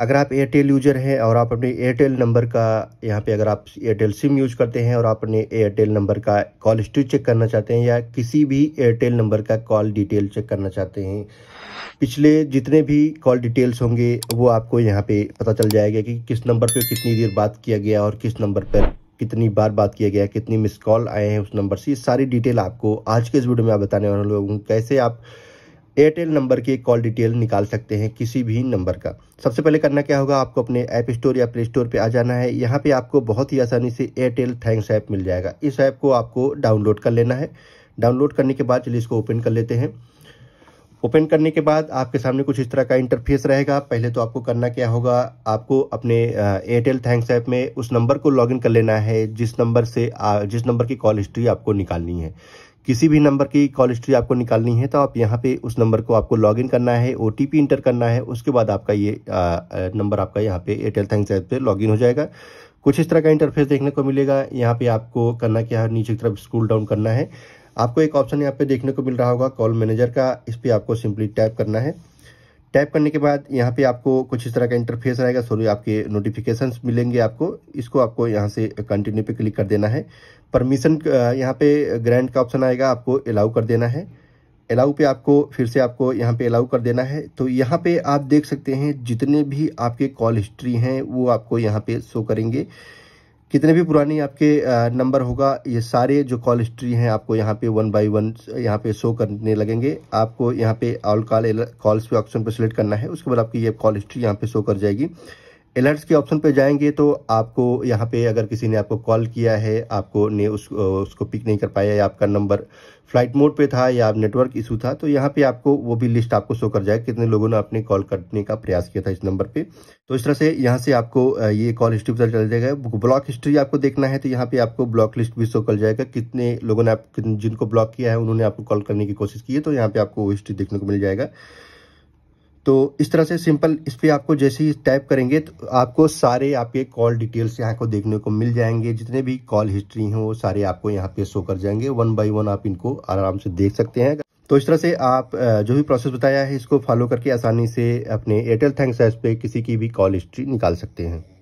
अगर आप Airtel user हैं और आप अपने एयरटेल नंबर का यहाँ पे अगर आप एयरटेल सिम यूज करते हैं और आप अपने एयरटेल नंबर का कॉल हिस्ट्री चेक करना चाहते हैं या किसी भी एयरटेल नंबर का कॉल डिटेल चेक करना चाहते हैं पिछले जितने भी कॉल डिटेल्स होंगे वो आपको यहाँ पे पता चल जाएगा कि किस नंबर पर कितनी देर बात किया गया और किस नंबर पर कितनी बार बात किया गया कितनी मिस कॉल आए हैं उस नंबर से ये सारी डिटेल आपको आज के इस वीडियो में आप बताने वाले लोगों कैसे आप एयरटेल नंबर की कॉल डिटेल निकाल सकते हैं किसी भी नंबर का सबसे पहले करना क्या होगा आपको अपने ऐप स्टोर या प्ले स्टोर पे आ जाना है यहाँ पे आपको बहुत ही आसानी से एयरटेल थैंक्स ऐप मिल जाएगा इस ऐप को आपको डाउनलोड कर लेना है डाउनलोड करने के बाद चलिए इसको ओपन कर लेते हैं ओपन करने के बाद आपके सामने कुछ इस तरह का इंटरफेस रहेगा पहले तो आपको करना क्या होगा आपको अपने एयरटेल थैंक्स ऐप में उस नंबर को लॉगिन कर लेना है जिस नंबर से जिस नंबर की कॉल हिस्ट्री आपको निकालनी है किसी भी नंबर की कॉल हिस्ट्री आपको निकालनी है तो आप यहाँ पे उस नंबर को आपको लॉगिन करना है ओ इंटर करना है उसके बाद आपका ये नंबर आपका यहाँ पे एयरटेल थैंक्स ऐप पे लॉगिन हो जाएगा कुछ इस तरह का इंटरफेस देखने को मिलेगा यहाँ पे आपको करना क्या है नीचे की तरफ स्क्रोल डाउन करना है आपको एक ऑप्शन यहाँ पे देखने को मिल रहा होगा कॉल मैनेजर का इस पर आपको सिंपली टैप करना है टैप करने के बाद यहाँ पे आपको कुछ इस तरह का इंटरफेस आएगा सॉरी आपके नोटिफिकेशन मिलेंगे आपको इसको आपको यहाँ से कंटिन्यू पे क्लिक कर देना है परमिशन यहाँ पे ग्रैंड का ऑप्शन आएगा आपको अलाउ कर देना है अलाउ पे आपको फिर से आपको यहाँ पे अलाउ कर देना है तो यहाँ पे आप देख सकते हैं जितने भी आपके कॉल हिस्ट्री हैं वो आपको यहाँ पे शो करेंगे कितने भी पुरानी आपके नंबर होगा ये सारे जो कॉल हिस्ट्री हैं आपको यहाँ पे वन बाय वन यहाँ पे शो करने लगेंगे आपको यहाँ पे ऑल कॉल कॉल्स पे ऑप्शन पे सिलेक्ट करना है उसके बाद आपकी ये कॉल हिस्ट्री यहाँ पे शो कर जाएगी अलर्ट्स के ऑप्शन पे जाएंगे तो आपको यहाँ पे अगर किसी ने आपको कॉल किया है आपको ने उस उसको पिक नहीं कर पाया या आपका नंबर फ्लाइट मोड पे था या नेटवर्क इशू था तो यहाँ पे आपको वो भी लिस्ट आपको शो कर जाए कितने लोगों ने आपने कॉल करने का प्रयास किया था इस नंबर पे तो इस तरह से यहाँ से आपको ये कॉल हिस्ट्री पता चल जाएगा ब्लॉक हिस्ट्री आपको देखना है तो यहाँ पे आपको ब्लॉक लिस्ट भी शो कर जाएगा कितने लोगों ने आप जिनको ब्लॉक किया है उन्होंने आपको कॉल करने की कोशिश की है तो यहाँ पे आपको हिस्ट्री देखने को मिल जाएगा तो इस तरह से सिंपल इस पर आपको जैसे ही टाइप करेंगे तो आपको सारे आपके कॉल डिटेल्स यहाँ को देखने को मिल जाएंगे जितने भी कॉल हिस्ट्री हैं वो सारे आपको यहाँ पे शो कर जाएंगे वन बाय वन आप इनको आराम से देख सकते हैं तो इस तरह से आप जो भी प्रोसेस बताया है इसको फॉलो करके आसानी से अपने एयरटेल थैंक्स एप पे किसी की भी कॉल हिस्ट्री निकाल सकते हैं